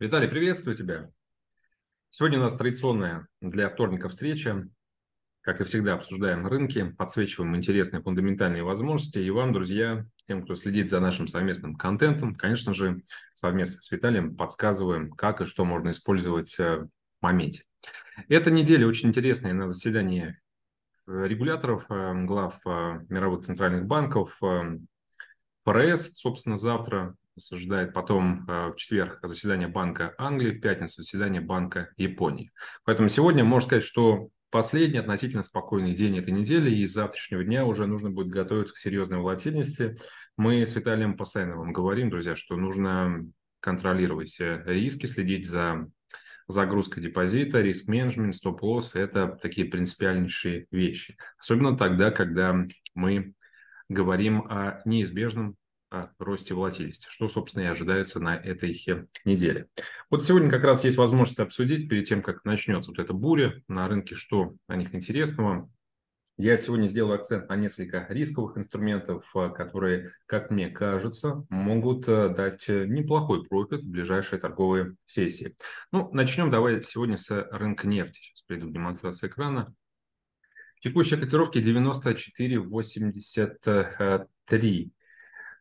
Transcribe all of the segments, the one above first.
Виталий, приветствую тебя. Сегодня у нас традиционная для вторника встреча. Как и всегда, обсуждаем рынки, подсвечиваем интересные фундаментальные возможности. И вам, друзья, тем, кто следит за нашим совместным контентом, конечно же, совместно с Виталием подсказываем, как и что можно использовать э, в моменте. Эта неделя очень интересная на заседании э, регуляторов, э, глав мировых центральных банков, ФРС, собственно, завтра нас ожидает потом э, в четверг заседание Банка Англии, в пятницу заседание Банка Японии. Поэтому сегодня можно сказать, что последний относительно спокойный день этой недели, и с завтрашнего дня уже нужно будет готовиться к серьезной волатильности. Мы с Виталием постоянно вам говорим, друзья, что нужно контролировать э, риски, следить за загрузкой депозита, риск-менеджмент, стоп-лосс – это такие принципиальнейшие вещи. Особенно тогда, когда мы говорим о неизбежном о росте волатильности, что, собственно, и ожидается на этой неделе. Вот сегодня как раз есть возможность обсудить перед тем, как начнется вот эта буря на рынке, что о них интересного. Я сегодня сделаю акцент на несколько рисковых инструментов, э, которые, как мне кажется, могут э, дать э, неплохой профит в ближайшие торговые сессии. Ну, начнем давай сегодня с рынка нефти. Сейчас приду демонстрация экрана. Текущие котировки 94,83.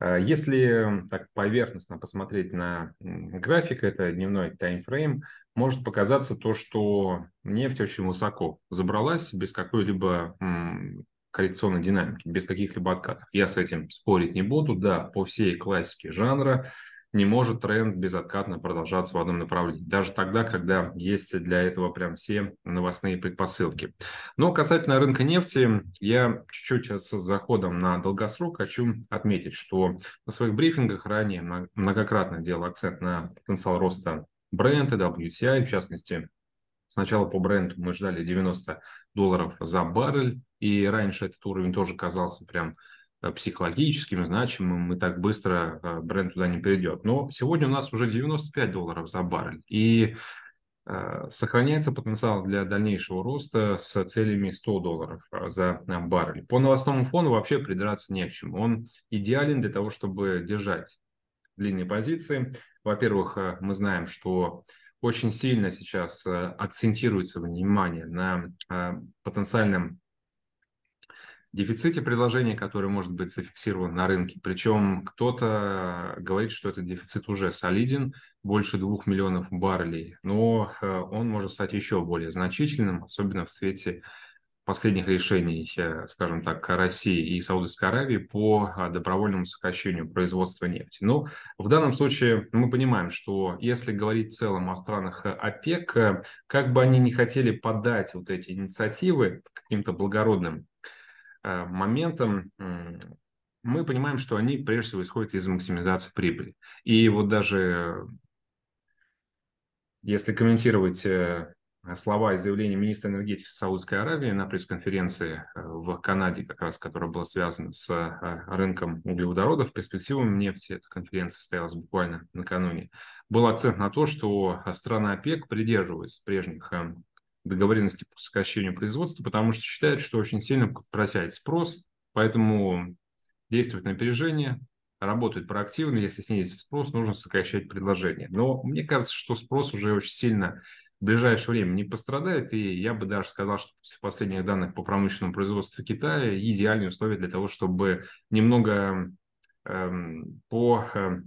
А если так поверхностно посмотреть на график, это дневной таймфрейм, может показаться то, что нефть очень высоко забралась без какой-либо коррекционной динамики, без каких-либо откатов. Я с этим спорить не буду. Да, по всей классике жанра не может тренд безоткатно продолжаться в одном направлении, даже тогда, когда есть для этого прям все новостные предпосылки. Но касательно рынка нефти, я чуть-чуть с заходом на долгосрок хочу отметить, что на своих брифингах ранее многократно делал акцент на потенциал роста бренда, WTI, в частности, Сначала по бренду мы ждали 90 долларов за баррель, и раньше этот уровень тоже казался прям Э, психологическим, значимым, и так быстро э, бренд туда не придет, Но сегодня у нас уже 95 долларов за баррель, и э, сохраняется потенциал для дальнейшего роста с целями 100 долларов за баррель. По новостному фону вообще придраться не к чему. Он идеален для того, чтобы держать длинные позиции. Во-первых, мы знаем, что очень сильно сейчас акцентируется внимание на потенциальном дефиците предложения, который может быть зафиксирован на рынке. Причем кто-то говорит, что этот дефицит уже солиден, больше двух миллионов баррелей, но э, он может стать еще более значительным, особенно в свете последних решений, э, скажем так, России и Саудовской Аравии по а, добровольному сокращению производства нефти. Но в данном случае мы понимаем, что если говорить в целом о странах э, ОПЕК, как бы они не хотели подать вот эти инициативы каким-то благородным Э, моментом мы понимаем, что они прежде всего исходят из максимизации прибыли. И вот даже если комментировать э, слова и заявления министра энергетики Саудовской Аравии на пресс-конференции э, в Канаде, как раз которая была связана с рынком углеводородов, перспективами нефти, эта конференция состоялась буквально накануне, был акцент на то, что страны ОПЕК придерживаются прежних договоренности по сокращению производства, потому что считают, что очень сильно просядет спрос, поэтому действовать на опережение, работать проактивно, если снизится спрос, нужно сокращать предложение. Но мне кажется, что спрос уже очень сильно в ближайшее время не пострадает, и я бы даже сказал, что после последних данных по промышленному производству Китая идеальные условия для того, чтобы немного эм, по, э,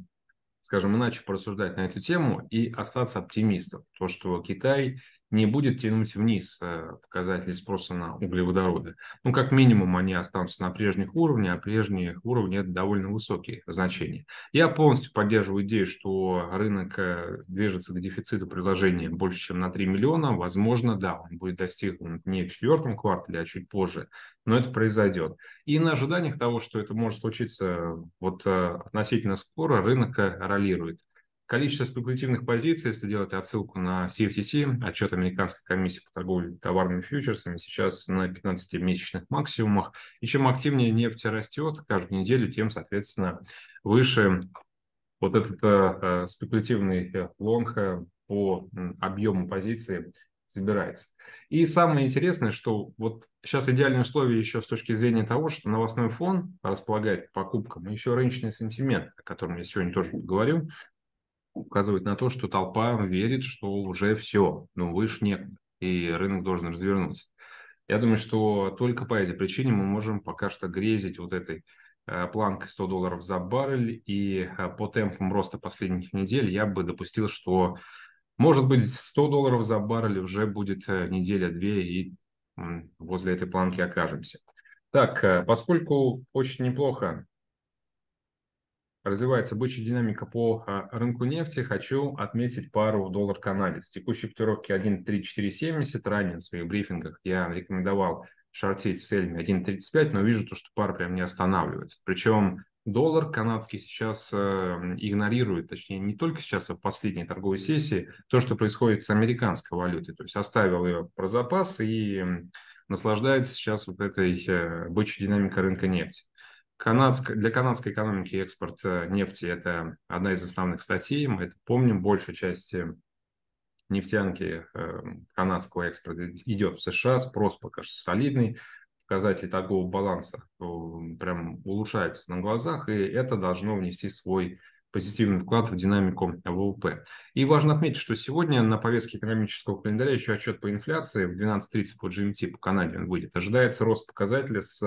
скажем иначе, порассуждать на эту тему и остаться оптимистом. То, что Китай не будет тянуть вниз э, показатели спроса на углеводороды. Ну, как минимум, они останутся на прежних уровнях, а прежние уровни – это довольно высокие значения. Я полностью поддерживаю идею, что рынок э, движется к дефициту предложения больше, чем на 3 миллиона. Возможно, да, он будет достигнут не в четвертом квартале, а чуть позже, но это произойдет. И на ожиданиях того, что это может случиться вот э, относительно скоро, рынок ролирует – Количество спекулятивных позиций, если делать отсылку на CFTC, отчет Американской комиссии по торговле товарными фьючерсами, сейчас на 15-месячных максимумах. И чем активнее нефть растет каждую неделю, тем, соответственно, выше вот этот э, э спекулятивный э, лонг э, по объему позиции забирается. И самое интересное, что вот сейчас идеальные условия еще с точки зрения того, что новостной фон располагает покупкам, еще рыночный сентимент, о котором я сегодня тоже поговорю, указывает на то, что толпа верит, что уже все, но ну, выше некуда, и рынок должен развернуться. Я думаю, что только по этой причине мы можем пока что грезить вот этой э, планкой 100 долларов за баррель, и э, по темпам роста последних недель я бы допустил, что, может быть, 100 долларов за баррель уже будет э, неделя-две, и возле этой планки окажемся. Так, поскольку очень неплохо развивается бычья динамика по а, рынку нефти, хочу отметить пару доллар-канадец. Текущие котировки 1.3470, ранее в своих брифингах я рекомендовал шортить с целями 1.35, но вижу то, что пара прям не останавливается. Причем доллар канадский сейчас э, игнорирует, точнее не только сейчас, а в последней торговой сессии, то, что происходит с американской валютой. То есть оставил ее про запас и наслаждается сейчас вот этой э, бычьей динамикой рынка нефти. Канадск... Для канадской экономики экспорт нефти – это одна из основных статей. Мы это помним. Большая часть э, нефтянки э, канадского экспорта идет в США. Спрос пока что солидный. Показатели торгового баланса э, прям улучшаются на глазах, и это должно внести свой позитивный вклад в динамику ВВП. И важно отметить, что сегодня на повестке экономического календаря еще отчет по инфляции в 12.30 по GMT по Канаде он выйдет. Ожидается рост показателя с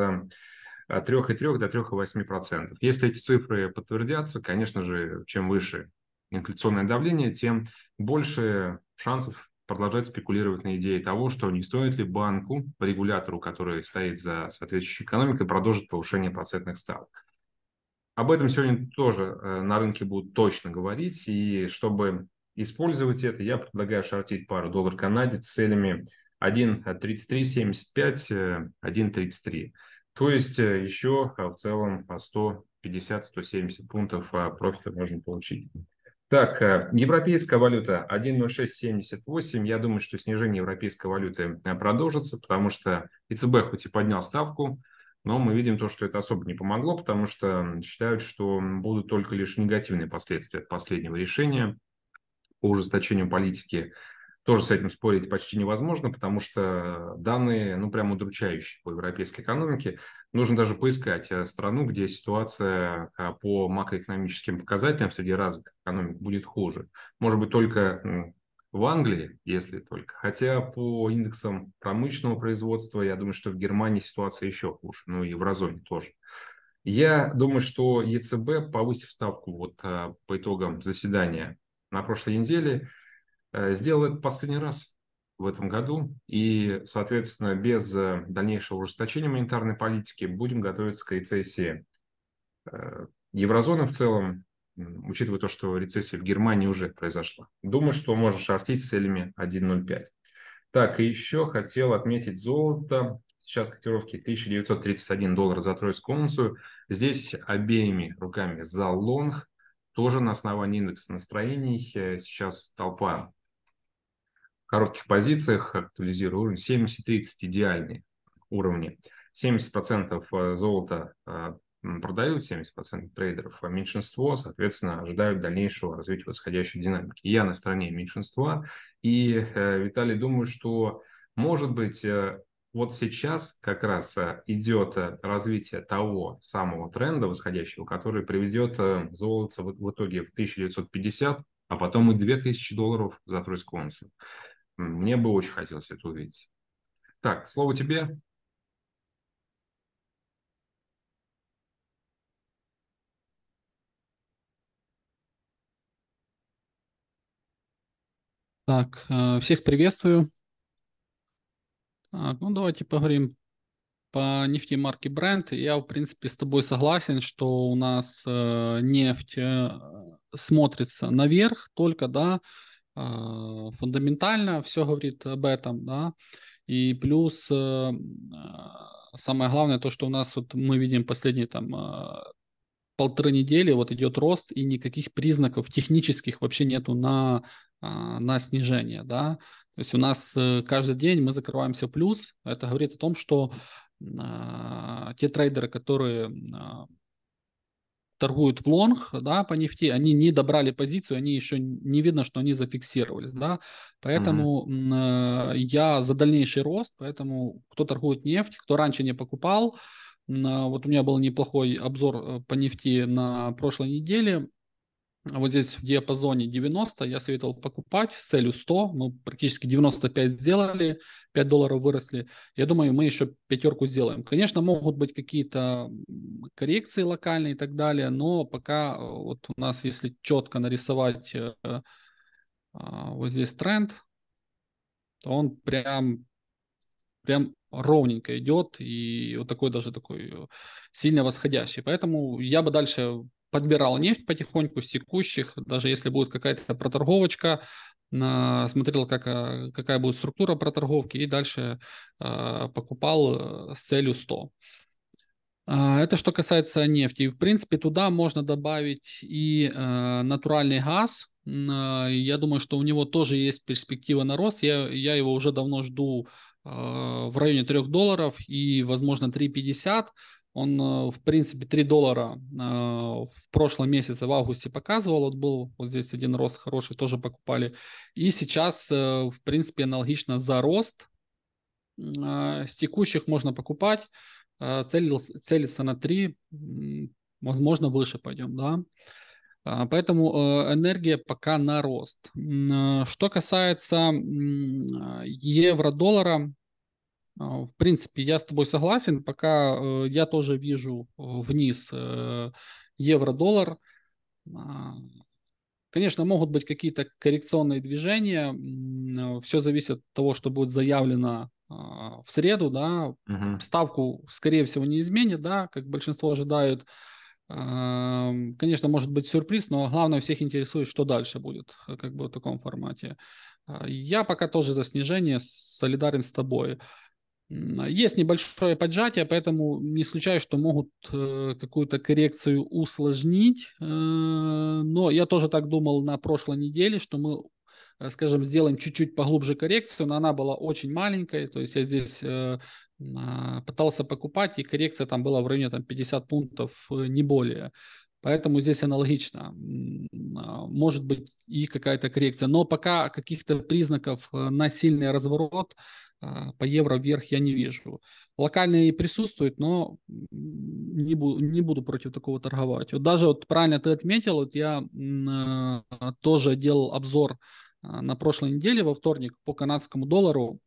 от 3,3 до 3,8%. Если эти цифры подтвердятся, конечно же, чем выше инфляционное давление, тем больше шансов продолжать спекулировать на идее того, что не стоит ли банку, регулятору, который стоит за соответствующей экономикой, продолжить повышение процентных ставок. Об этом сегодня тоже э, на рынке будут точно говорить, и чтобы использовать это, я предлагаю шортить пару доллар Канаде с целями 1.3375, 1.33. То есть э, еще а, в целом 150-170 а, пунктов а, профита можем получить. Так, э, европейская валюта 1.0678. Я думаю, что снижение европейской валюты э, продолжится, потому что ЕЦБ хоть и поднял ставку, но мы видим то, что это особо не помогло, потому что считают, что будут только лишь негативные последствия от последнего решения по ужесточению политики тоже с этим спорить почти невозможно, потому что данные, ну, прям удручающие по европейской экономике. Нужно даже поискать э, страну, где ситуация э, по макроэкономическим показателям среди развитых экономик будет хуже. Может быть, только в Англии, если только. Хотя по индексам промышленного производства, я думаю, что в Германии ситуация еще хуже, ну и в Розоне тоже. Я думаю, что ЕЦБ, повысив ставку вот э, по итогам заседания на прошлой неделе, Э, сделал это последний раз в этом году, и, соответственно, без э, дальнейшего ужесточения монетарной политики будем готовиться к рецессии э, еврозоны в целом, учитывая то, что рецессия в Германии уже произошла. Думаю, что можно шортить с целями 1.05. Так, и еще хотел отметить золото. Сейчас котировки 1931 доллар за тройскую унцию. Здесь обеими руками за лонг, тоже на основании индекса настроений. Сейчас толпа коротких позициях, актуализирую уровень, 70-30 идеальные уровни. 70% э, золота э, продают, 70% трейдеров, а меньшинство, соответственно, ожидают дальнейшего развития восходящей динамики. Я на стороне меньшинства, и, э, Виталий, думаю, что, может быть, вот сейчас как раз идет развитие того самого тренда восходящего, который приведет золото в итоге в 1950, а потом и 2000 долларов за тройскую унцию. Мне бы очень хотелось это увидеть. Так, слово тебе. Так, э, всех приветствую. Так, ну давайте поговорим по нефти марки бренд. Я, в принципе, с тобой согласен, что у нас э, нефть э, смотрится наверх только, да, Э, фундаментально все говорит об этом, да, и плюс э, э, самое главное то, что у нас вот мы видим последние там полторы недели вот идет рост и никаких признаков технических вообще нету на а, на снижение, да, то есть у нас каждый день мы закрываемся плюс, это говорит о том, что а, те трейдеры, которые а, торгуют в лонг, да, по нефти, они не добрали позицию, они еще не видно, что они зафиксировались, да, поэтому mm-hmm. э, я за дальнейший рост, поэтому кто торгует нефть, кто раньше не покупал, э, вот у меня был неплохой обзор э, по нефти на прошлой неделе, вот здесь в диапазоне 90 я советовал покупать с целью 100. Мы практически 95 сделали, 5 долларов выросли. Я думаю, мы еще пятерку сделаем. Конечно, могут быть какие-то коррекции локальные и так далее, но пока э, вот у нас, если четко нарисовать э, а, вот здесь тренд, то он прям, прям ровненько идет и вот такой даже такой э, сильно восходящий. Поэтому я бы дальше подбирал нефть потихоньку, секущих, даже если будет какая-то проторговочка, смотрел, как, э, какая будет структура проторговки, и дальше э, покупал э, с целью 100. А, это что касается нефти. И, в принципе, туда можно добавить и натуральный газ. Я думаю, что у него тоже есть перспектива на рост. Я, я его уже давно жду в районе 3 долларов и, возможно, 3,50. Он, э, в принципе, 3 доллара э, в прошлом месяце, в августе показывал. Вот был вот здесь один рост хороший, тоже покупали. И сейчас, э, в принципе, аналогично за рост. С текущих можно покупать. Целился, целится на 3, возможно, выше пойдем, да. А, поэтому энергия пока на рост. Что касается евро-доллара, а, в принципе, я с тобой согласен. Пока э, я тоже вижу э, вниз э, евро-доллар. А, конечно, могут быть какие-то коррекционные движения. Все зависит от того, что будет заявлено а, в среду. Да. Угу. Ставку, скорее всего, не изменит, да, как большинство ожидают. Конечно, может быть сюрприз, но главное всех интересует, что дальше будет, как бы в таком формате. Я пока тоже за снижение солидарен с тобой. Uh, есть небольшое поджатие, поэтому не исключаю, что могут э, какую-то коррекцию усложнить. Э, но я тоже так думал на прошлой неделе, что мы, э, скажем, сделаем чуть-чуть поглубже коррекцию, но она была очень маленькой. То есть я здесь а, пытался покупать, и коррекция там была в районе там, 50 пунктов, не более. Поэтому здесь аналогично. А, может быть и какая-то коррекция. Но пока каких-то признаков на сильный разворот – а, по евро вверх я не вижу. Локальные присутствуют, но не буду, не буду против такого торговать. Вот даже вот правильно ты отметил, вот я а, тоже делал обзор а, на прошлой неделе во вторник по канадскому доллару,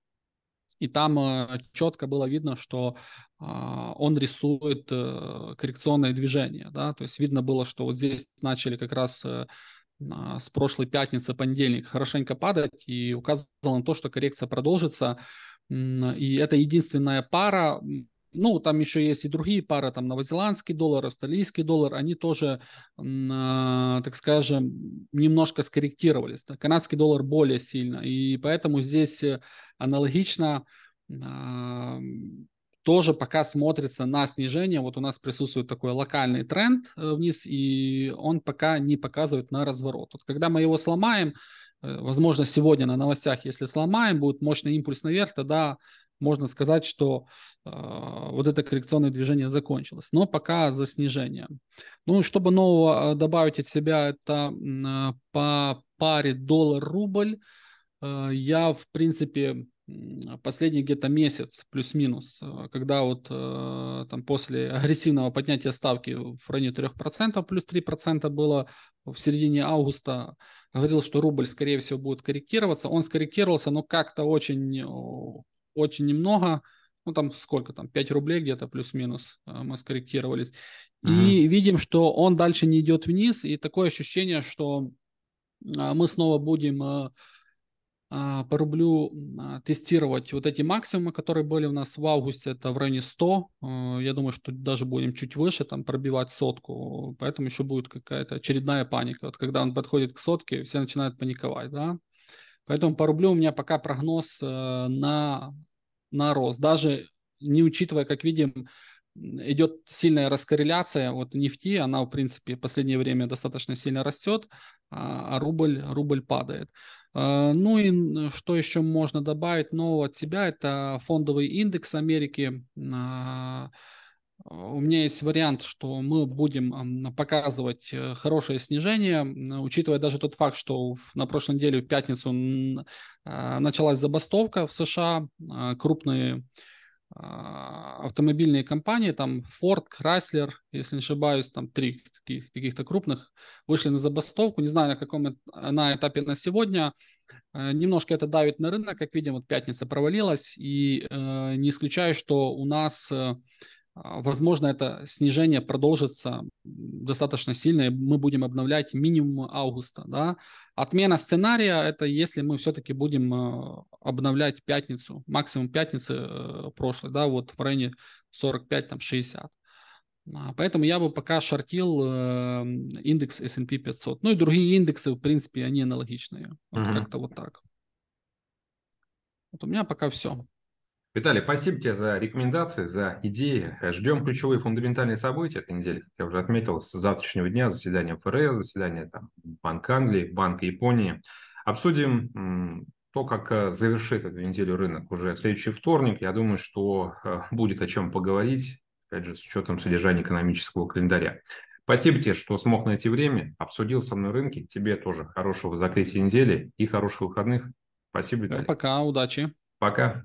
и там четко было видно, что он рисует э, коррекционное движение, да, то есть видно было, что вот здесь начали как раз э, с прошлой пятницы, понедельник хорошенько падать и указывал на то, что коррекция продолжится. Э, и это единственная пара, ну, там еще есть и другие пары, там новозеландский доллар, австралийский доллар, они тоже, э, так скажем, немножко скорректировались. Канадский доллар более сильно, и поэтому здесь э, аналогично а, тоже пока смотрится на снижение. Вот у нас присутствует такой локальный тренд вниз, и он пока не показывает на разворот. Вот когда мы его сломаем, Э, возможно, сегодня на новостях, если сломаем, будет мощный импульс наверх, тогда можно сказать, что э, вот это коррекционное движение закончилось, но пока за снижением. Ну, чтобы нового э, добавить от себя, это э, по паре доллар-рубль. Э, я, в принципе, последний где-то месяц плюс-минус, э, когда вот э, там после агрессивного поднятия ставки в районе 3%, плюс 3% было в середине августа, говорил, что рубль, скорее всего, будет корректироваться. Он скорректировался, но как-то очень, очень немного, ну там сколько там, 5 рублей где-то плюс-минус э, мы скорректировались. Uh-huh. И видим, что он дальше не идет вниз, и такое ощущение, что а, мы снова будем а, по рублю а, тестировать вот эти максимумы, которые были у нас в августе, это в районе 100. Э, я думаю, что даже будем чуть выше, там пробивать сотку. Поэтому еще будет какая-то очередная паника. Вот когда он подходит к сотке, все начинают паниковать, да. Поэтому по рублю у меня пока прогноз э, на, на рост. Даже не учитывая, как видим, идет сильная раскорреляция вот нефти, она, в принципе, в последнее время достаточно сильно растет, а, а рубль, рубль падает. А, ну и что еще можно добавить нового от себя, это фондовый индекс Америки. А, у меня есть вариант, что мы будем показывать э, хорошее снижение, учитывая даже тот факт, что на прошлой неделе в пятницу а, началась забастовка в США, крупные а, автомобильные компании, там Ford, Chrysler, если не ошибаюсь, там три таких каких-то крупных, вышли на забастовку. Не знаю, на каком на этапе на сегодня. Э, немножко это давит на рынок, как видим, вот пятница провалилась, и э, не исключаю, что у нас э, а, возможно, это снижение продолжится достаточно сильно, и мы будем обновлять минимум августа. Да? Отмена сценария – это если мы все-таки будем а, обновлять пятницу, максимум пятницы э, прошлой, да, вот в районе 45-60. А, поэтому я бы пока шортил эм, индекс S&P 500. Ну и другие индексы, в принципе, они аналогичные. Вот mm-hmm. Как-то вот так. Вот у меня пока все. Виталий, спасибо тебе за рекомендации, за идеи. Ждем ключевые фундаментальные события этой недели, как я уже отметил, с завтрашнего дня, заседание ФРС, заседание там, Банка Англии, Банка Японии. Обсудим то, как э, завершит эту неделю рынок уже в следующий вторник. Я думаю, что э, будет о чем поговорить, опять же, с учетом содержания экономического календаря. Спасибо тебе, что смог найти время, обсудил со мной рынки. Тебе тоже хорошего закрытия недели и хороших выходных. Спасибо, Виталий. Пока, удачи. Пока.